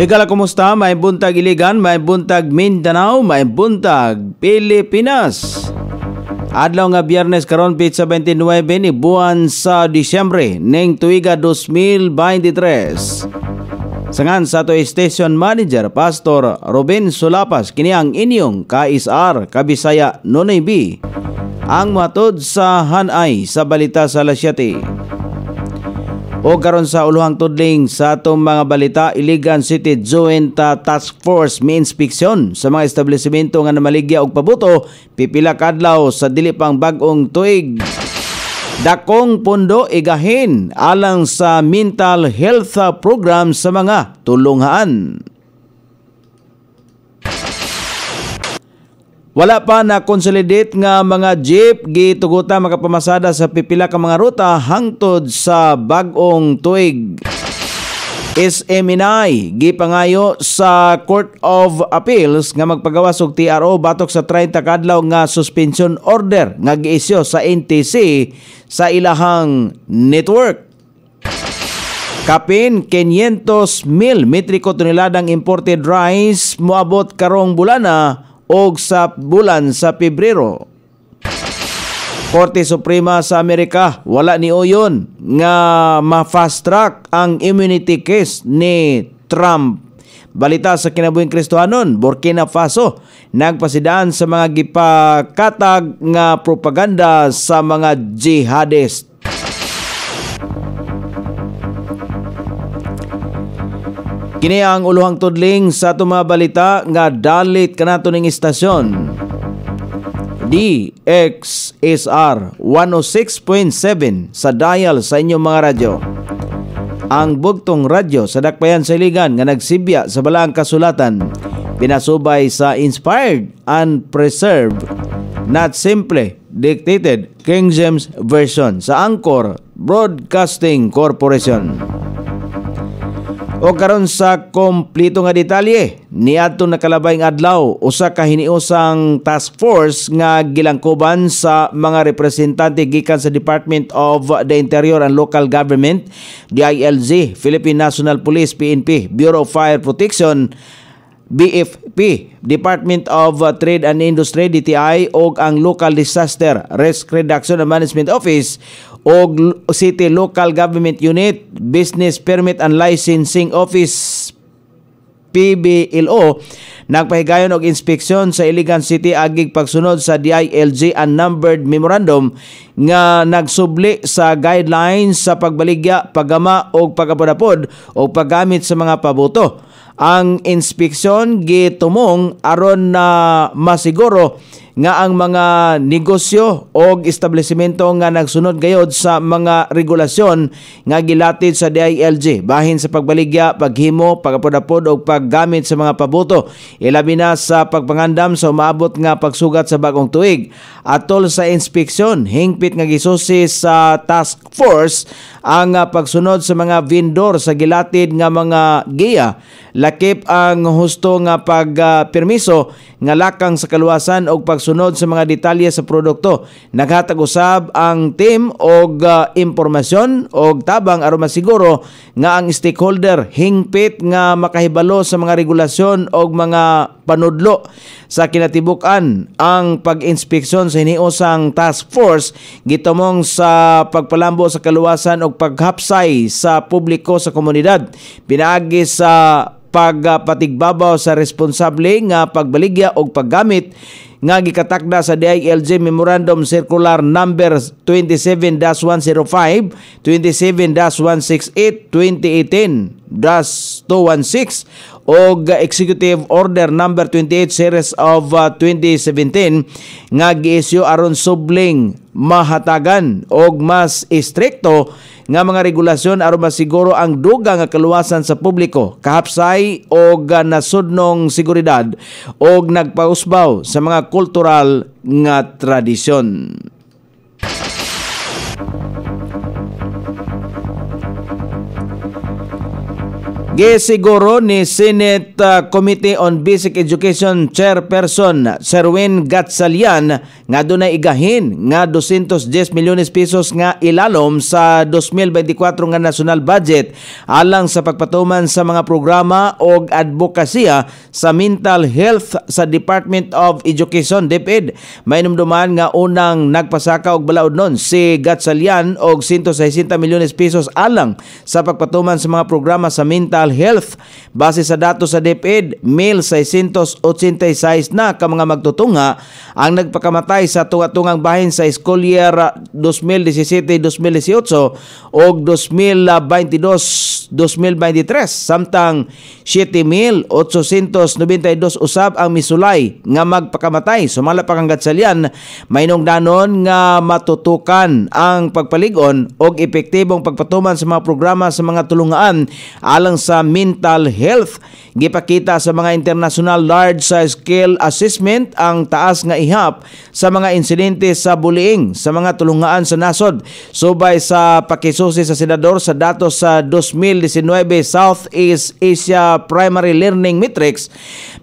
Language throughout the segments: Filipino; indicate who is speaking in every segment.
Speaker 1: Higala kumusta? May buntag Iligan, may buntag Mindanao, may buntag Pilipinas. Adlaw nga biyernes karon pit 29 ni buwan sa Disyembre ning tuiga 2023. Sangan sa to station manager Pastor Robin Sulapas kini ang inyong KSR Kabisaya Nonoy B ang matod sa hanay sa balita sa lasyate. O karon sa uluhang tudling sa atong mga balita, Iligan City Joint uh, Task Force may inspeksyon sa mga establisimento nga namaligya og pabuto pipila kadlaw sa dili pang bag-ong tuig. Dakong pundo igahin alang sa mental health uh, program sa mga tulunghaan. Wala pa na consolidate nga mga jeep gitugutan makapamasada sa pipila ka mga ruta hangtod sa bagong tuig. SMNI gipangayo sa Court of Appeals nga magpagawas og TRO batok sa 30 kadlaw nga suspension order nga giisyo sa NTC sa ilahang network. Kapin 500 mil metriko toneladang imported rice moabot karong bulana og sa bulan sa Pebrero. Korte Suprema sa Amerika, wala ni Oyon nga ma-fast track ang immunity case ni Trump. Balita sa kinabuhing Kristohanon, Burkina Faso, nagpasidaan sa mga gipakatag nga propaganda sa mga jihadist. Kini ang uluhang tudling sa tumabalita nga dalit kanato ning istasyon. DXSR 106.7 sa dial sa inyong mga radyo. Ang bugtong radyo sa Dakbayan Siligan nga nagsibya sa Balaang Kasulatan pinasubay sa Inspired and Preserved Not Simple Dictated King James Version sa Angkor Broadcasting Corporation. O karon sa kompleto nga detalye niadto nakalabay nga adlaw usa ka hiniusang task force nga gilangkoban sa mga representante gikan sa Department of the Interior and Local Government, DILG, Philippine National Police PNP, Bureau of Fire Protection BFP, Department of Trade and Industry, DTI, o ang Local Disaster Risk Reduction and Management Office o City Local Government Unit, Business Permit and Licensing Office PBLO nagpahigayon og inspeksyon sa Iligan City agig pagsunod sa DILG unnumbered memorandum nga nagsubli sa guidelines sa pagbaligya, paggama og pagapodapod o paggamit sa mga pabuto. Ang inspeksyon gitumong aron na masiguro nga ang mga negosyo o establisimento nga nagsunod gayod sa mga regulasyon nga gilatid sa DILG bahin sa pagbaligya, paghimo, pagapodapod o paggamit sa mga pabuto ilabi na sa pagpangandam sa umaabot nga pagsugat sa bagong tuig atol sa inspeksyon hingpit nga gisusi sa task force ang pagsunod sa mga vendor sa gilatid nga mga giya lakip ang husto nga pagpermiso uh, nga lakang sa kaluwasan o pagsunod sa mga detalye sa produkto. Naghatag usab ang team og uh, ah, impormasyon og tabang aron masiguro nga ang stakeholder hingpit nga makahibalo sa mga regulasyon og mga panudlo sa kinatibukan ang pag-inspeksyon sa hiniusang task force gitumong sa pagpalambo sa kaluwasan o paghapsay sa publiko sa komunidad. Pinaagi sa pagpatigbabaw sa responsable nga pagbaligya og paggamit nga gikatakda sa DILG Memorandum Circular Number 27-105, 27-168, 2018-216 o Executive Order Number 28 Series of 2017 nga giisyu aron subling mahatagan og mas istrikto nga mga regulasyon aron masiguro ang dugang nga kaluwasan sa publiko, kahapsay og nasudnong seguridad og nagpausbaw sa mga kultural nga tradisyon. Gisiguro ni Senate uh, Committee on Basic Education Chairperson Serwin Gatsalian nga dunay igahin nga 210 milyones pesos nga ilalom sa 2024 nga national budget alang sa pagpatuman sa mga programa og advokasya sa mental health sa Department of Education DepEd. May numduman nga unang nagpasaka og balaod nun si Gatsalian og 160 milyones pesos alang sa pagpatuman sa mga programa sa mental mental health. Base sa datos sa DepEd, 1,686 na ka mga magtutunga ang nagpakamatay sa tungatungang bahin sa school year 2017-2018 o 2022-2023 samtang 7,892 usab ang misulay nga magpakamatay. Sumala pa sa gatsalian, may nungdanon nga matutukan ang pagpaligon o epektibong pagpatuman sa mga programa sa mga tulungaan alang sa sa mental health. Gipakita sa mga international large size scale assessment ang taas nga ihap sa mga insidente sa bullying sa mga tulungaan sa nasod. Subay sa pakisusi sa senador sa datos sa 2019 Southeast Asia Primary Learning Matrix,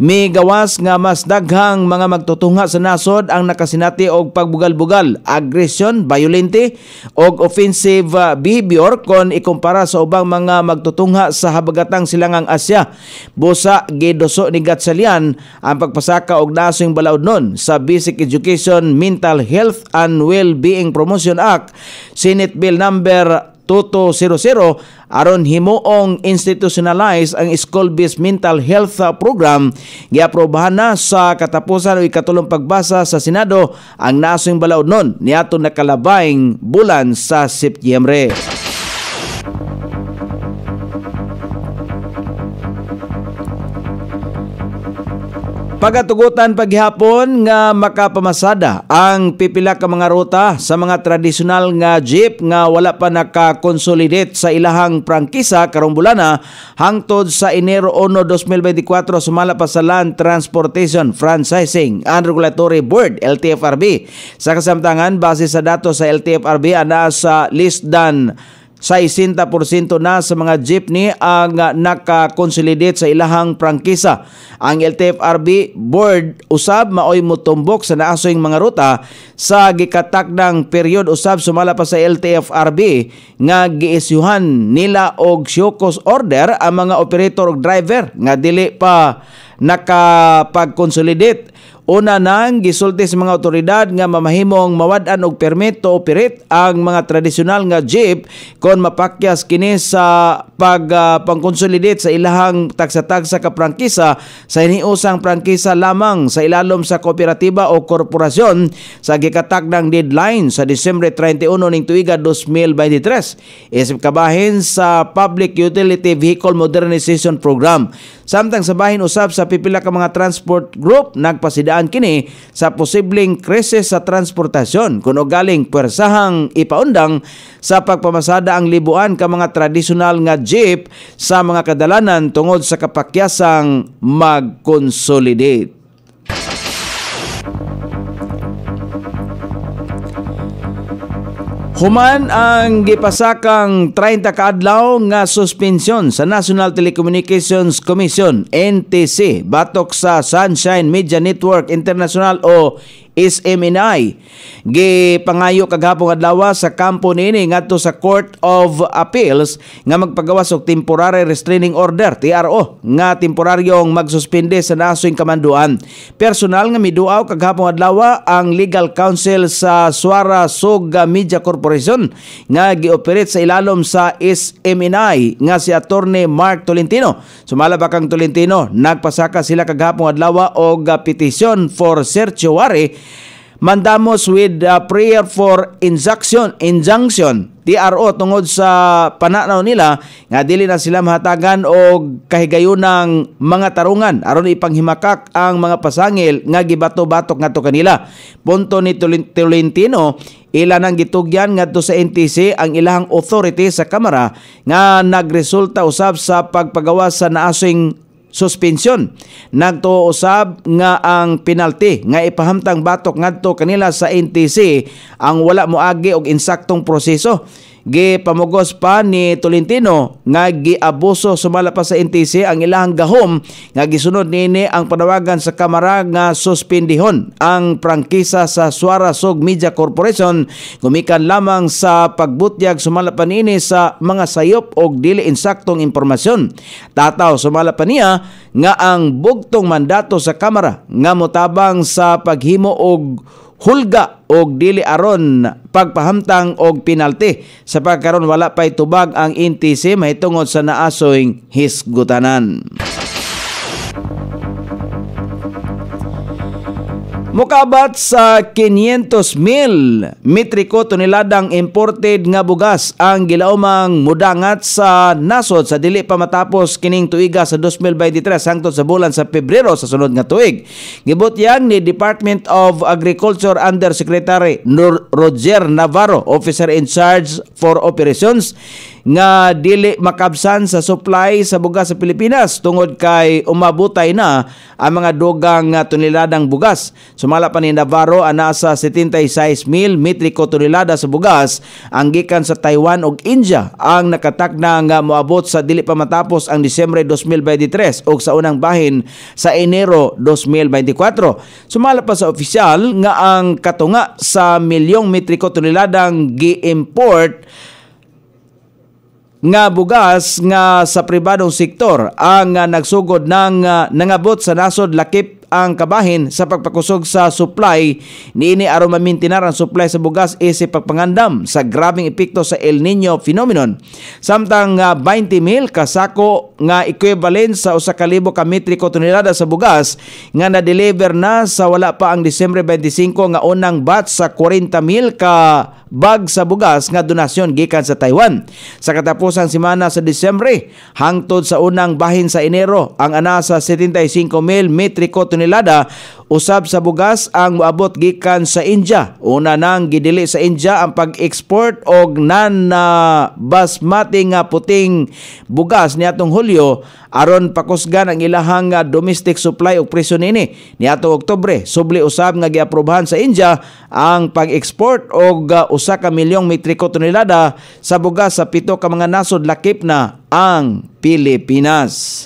Speaker 1: may gawas nga mas daghang mga magtutunga sa nasod ang nakasinati og pagbugal-bugal, aggression, violente og offensive ah, behavior kon ikumpara sa ubang mga magtutunga sa habag paghatang silangang Asya. Busa gidoso ni Gatsalian ang pagpasaka og nasong balaod nun sa Basic Education, Mental Health and Well-being Promotion Act, Senate Bill number 2200 aron himuong institutionalize ang school-based mental health program giaprobahan na sa katapusan o ikatulong pagbasa sa Senado ang nasong balaod nun niato nakalabayng bulan sa Setyembre. Pagatugutan paghihapon nga makapamasada ang pipila ka mga ruta sa mga tradisyonal nga jeep nga wala pa nakakonsolidate sa ilahang prangkisa karong bulana hangtod sa Enero 1, 2024 sumala pa sa Land Transportation Franchising and Regulatory Board LTFRB. Sa kasamtangan base sa datos sa LTFRB ana sa list than 60% na sa mga jeepney ang ah, nakakonsolidate sa ilahang prangkisa. Ang LTFRB board usab maoy motumbok sa naasuyng mga ruta sa gikatakdang period usab sumala pa sa LTFRB nga giisyuhan nila og Siokos order ang mga operator og driver nga dili pa nakapag-consolidate Una nang gisulti sa mga otoridad nga mamahimong mawad-an og permito operate ang mga tradisyonal nga jeep kon mapakyas kini sa pag uh, pangkonsolidate sa ilahang tagsa-tagsa ka prangkisa sa iniusang prangkisa lamang sa ilalom sa kooperatiba o korporasyon sa gikatag ng deadline sa Disyembre 31 ning tuiga 2023 isip kabahin sa Public Utility Vehicle Modernization Program samtang sa bahin usab sa pipila ka mga transport group nagpasida daan kini sa posibleng krisis sa transportasyon kung galing pwersahang ipaundang sa pagpamasada ang libuan ka mga tradisyonal nga jeep sa mga kadalanan tungod sa kapakyasang mag-consolidate. Human ang gipasakang 30 kaadlaw nga suspensyon sa National Telecommunications Commission NTC batok sa Sunshine Media Network International o SMNI. Gipangayo kagahapon adlaw sa kampo nini ngadto sa Court of Appeals nga magpagawas og temporary restraining order TRO nga temporaryong magsuspende sa nasoing kamanduan. Personal nga miduaw kagahapon adlaw ang legal counsel sa Suara Soga Media Corporation nga gioperate sa ilalom sa SMNI nga si attorney Mark Tolentino. Sumala ba kang Tolentino nagpasaka sila kagahapon adlaw og petition for certiorari mandamos with uh, prayer for injunction, injunction, TRO tungod sa pananaw nila nga dili na sila mahatagan og kahigayon ng mga tarungan aron ipanghimakak ang mga pasangil nga gibato-batok ngadto kanila. Punto ni Tolentino, ila nang gitugyan ngadto sa NTC ang ilang authority sa kamara nga nagresulta usab sa pagpagawa sa naasing suspensyon. Nagtuusab nga ang penalty nga ipahamtang batok ngadto kanila sa NTC ang wala moagi og insaktong proseso gipamugos pa ni Tolentino nga giabuso sumala pa sa NTC ang ilang gahom nga gisunod nini ang panawagan sa kamara nga suspindihon ang prangkisa sa Suarasog Media Corporation gumikan lamang sa pagbutyag sumala pa nini sa mga sayop og dili insaktong impormasyon tataw sumala pa niya nga ang bugtong mandato sa kamara nga motabang sa paghimo og hulga og dili aron pagpahamtang og penalty sa pagkaron wala pay tubag ang NTC mahitungod sa naasoing hisgutanan. Mukabat sa 500,000 metriko toneladang imported nga bugas ang gilaumang mudangat sa nasod sa dili pa matapos kining tuiga sa 2023 hangtod sa bulan sa Pebrero sa sunod nga tuig. Gibutyan ni Department of Agriculture Undersecretary Roger Navarro, Officer in Charge for Operations, nga dili makabsan sa supply sa bugas sa Pilipinas tungod kay umabutay na ang mga dugang ah, toneladang bugas. Sumala pa ni Navarro ana sa 76,000 mil metriko tonelada sa bugas ang gikan sa Taiwan ug India ang nakatakna nga moabot sa dili pa matapos ang Disyembre 2023 ug sa unang bahin sa Enero 2024. Sumala pa sa opisyal nga ang katunga sa milyong metriko toneladang gi-import nga bugas nga sa pribadong sektor ang ah, nagsugod ng ah, nangabot sa nasod lakip ang kabahin sa pagpakusog sa supply niini aron mamintinar ang supply sa bugas isip pagpangandam sa grabing epekto sa El Nino phenomenon samtang uh, ah, 20 mil kasako nga equivalent sa usa ka libo ka metriko tonelada sa bugas nga na-deliver na sa wala pa ang Disyembre 25 nga unang batch sa 40 mil ka bag sa bugas nga donasyon gikan sa Taiwan. Sa katapusang semana sa Disyembre hangtod sa unang bahin sa Enero ang ana sa 75 mil metriko tonelada tonelada usab sa bugas ang moabot gikan sa India. Una nang gidili sa India ang pag-export og nan basmati nga puting bugas niatong Hulyo aron pakusgan ang ilahang domestic supply og presyo nini niatong Oktubre. Subli usab nga giaprobahan sa India ang pag-export og uh, usa ka milyong metriko tonelada sa bugas sa pito ka mga nasod lakip na ang Pilipinas.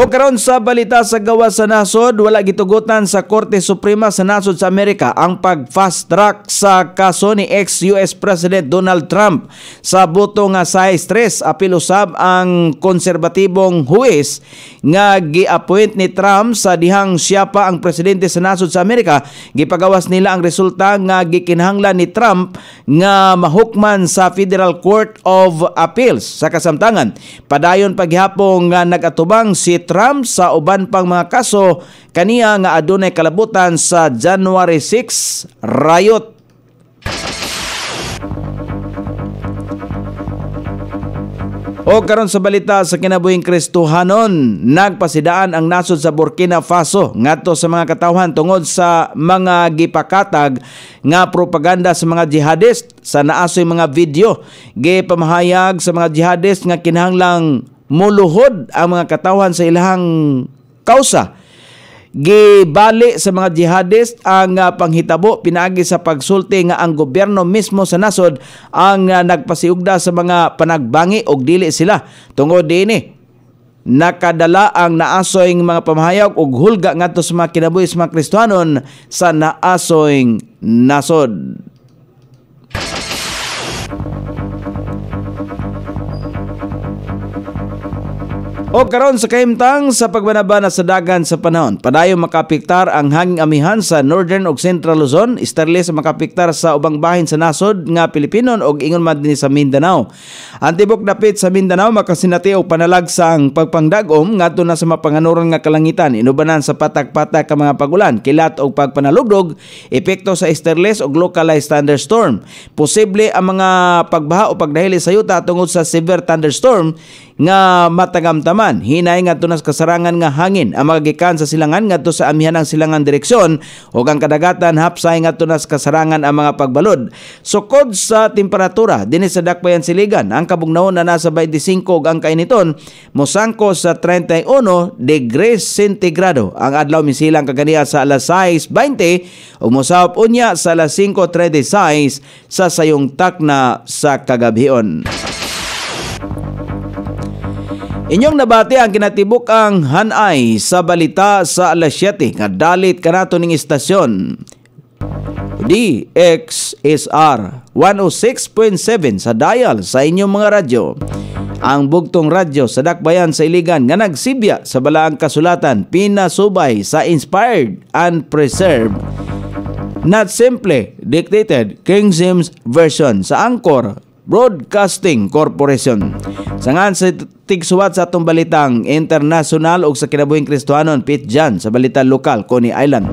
Speaker 1: O karon sa balita sa gawa sa nasod, wala gitugutan sa Korte Suprema sa nasod sa Amerika ang pag-fast track sa kaso ni ex-US President Donald Trump sa buto nga sa stress apil usab ang konserbatibong huwes nga giappoint ni Trump sa dihang siya pa ang presidente sa nasod sa Amerika gipagawas nila ang resulta nga gikinahanglan ni Trump nga mahukman sa Federal Court of Appeals sa kasamtangan padayon paghapon nga nagatubang si Trump sa uban pang mga kaso kaniya nga adunay kalabutan sa January 6 riot. O karon sa balita sa kinabuhing Kristohanon, nagpasidaan ang nasod sa Burkina Faso ngadto sa mga katawhan tungod sa mga gipakatag nga propaganda sa mga jihadist sa naasoy mga video gipamahayag sa mga jihadist nga kinahanglang moluhod ang mga katawhan sa ilang kausa. Gibali sa mga jihadist ang ah, panghitabo pinaagi sa pagsulti nga ang gobyerno mismo sa nasod ang ah, nagpasiugda sa mga panagbangi og dili sila tungod diini eh, nakadala ang naasoing mga pamahayag og hulga ngadto sa mga kinabuhi sa mga Kristiyanon sa naasoing nasod. O karon sa kaimtang sa pagbanabana sa dagan sa panahon, padayo makapiktar ang hangin amihan sa Northern ug Central Luzon, istarli sa makapiktar sa ubang bahin sa nasod nga Pilipinon og ingon man dinhi sa Mindanao. Ang tibok dapit sa Mindanao makasinati o panalagsa ang pagpangdagom nga na sa mapanganuran nga kalangitan, inubanan sa patak-patak ka mga pagulan, kilat og pagpanalugdog, epekto sa esterles og localized thunderstorm. Posible ang mga pagbaha o pagdahili sa yuta tungod sa severe thunderstorm nga matagamtaman. Hinay nga tunas kasarangan nga hangin ang magagikan sa silangan nga sa amihan ang silangan direksyon o ang kadagatan hapsay nga tunas kasarangan ang mga pagbalod. Sukod sa temperatura, din sa dakpayan siligan, ang kabugnaon na nasa 25 og ang kainiton, mosangko sa 31 degrees centigrado. Ang adlaw misilang kaganiya sa alas 6.20 umusap unya sa alas 5.36 sa sayong takna sa kagabion. Inyong nabati ang kinatibok ang Hanay sa balita sa alas 7 nga dalit kanato ning istasyon. DXSR 106.7 sa dial sa inyong mga radyo. Ang bugtong radyo sa Dakbayan sa Iligan nga nagsibya sa balaang kasulatan pinasubay sa Inspired and Preserved Not Simple Dictated King James Version sa Angkor Broadcasting Corporation. Sangan sa tigsuwat sa atong balitang international o sa kinabuhing Kristohanon, Pete Jan, sa balita lokal, Coney Island.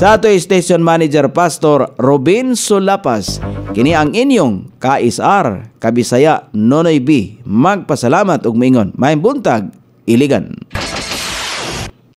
Speaker 1: Sa ato station manager, Pastor Robin Sulapas, kini ang inyong KSR, Kabisaya, Nonoy B, magpasalamat ug mingon. Maayong buntag, iligan.